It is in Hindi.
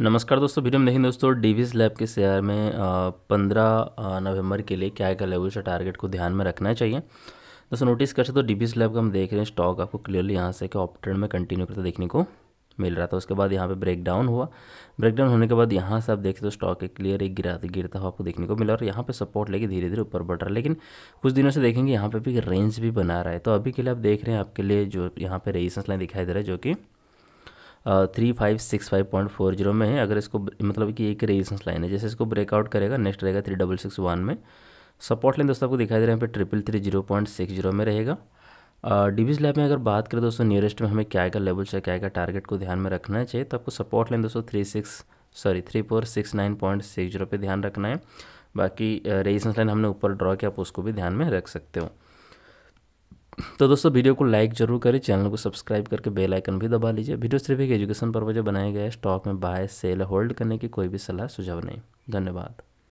नमस्कार दोस्तों वीडियो में देखें दोस्तों डेविस लैब के शेयर में पंद्रह नवंबर के लिए क्या क्या लेवल्स से टारगेट को ध्यान में रखना चाहिए दोस्तों नोटिस कर सकते हो डेविस लैब का हम देख रहे हैं स्टॉक आपको क्लियरली यहाँ से कि ऑप ट्रेंड में कंटिन्यू करते देखने को मिल रहा था उसके बाद यहाँ पे ब्रेकडाउन हुआ ब्रेकडाउन होने के बाद यहाँ से आप देख सकते हो स्टॉक एक क्लियर एक गिरा गिरता हुआ आपको देखने को मिला और यहाँ पे सपोर्ट लेके धीरे धीरे ऊपर बढ़ रहा है लेकिन कुछ दिनों से देखेंगे यहाँ पे भी रेंज भी बना रहा है तो अभी के लिए आप देख रहे हैं आपके लिए जो यहाँ पे रेजिस्टेंस लाइन दिखाई दे रहा है जो कि three five six five point four zero में है अगर इसको मतलब कि एक रेजिस्टेंस लाइन है जैसे इसको ब्रेकआउट करेगा नेक्स्ट रहेगा थ्री डबल सिक्स वन में सपोर्ट लाइन दोस्तों आपको दिखाई दे रहा है यहाँ पे triple three zero point six zero में रहेगा डिवीज लैब में अगर बात करें दोस्तों नियरेस्ट में हमें क्या का लेवल से क्या का टारगेट को ध्यान में रखना है चाहिए तो आपको सपोर्ट लाइन दोस्तों three six sorry three four six nine point six zero पर ध्यान रखना है बाकी रेजिस्टेंस लाइन हमने ऊपर ड्रॉ किया आप उसको भी ध्यान में रख सकते हो तो दोस्तों वीडियो को लाइक जरूर करें चैनल को सब्सक्राइब करके बेल आइकन भी दबा लीजिए वीडियो सिर्फ एक एजुकेशन पर्पज बनाया गया है स्टॉक में बाय सेल होल्ड करने की कोई भी सलाह सुझाव नहीं धन्यवाद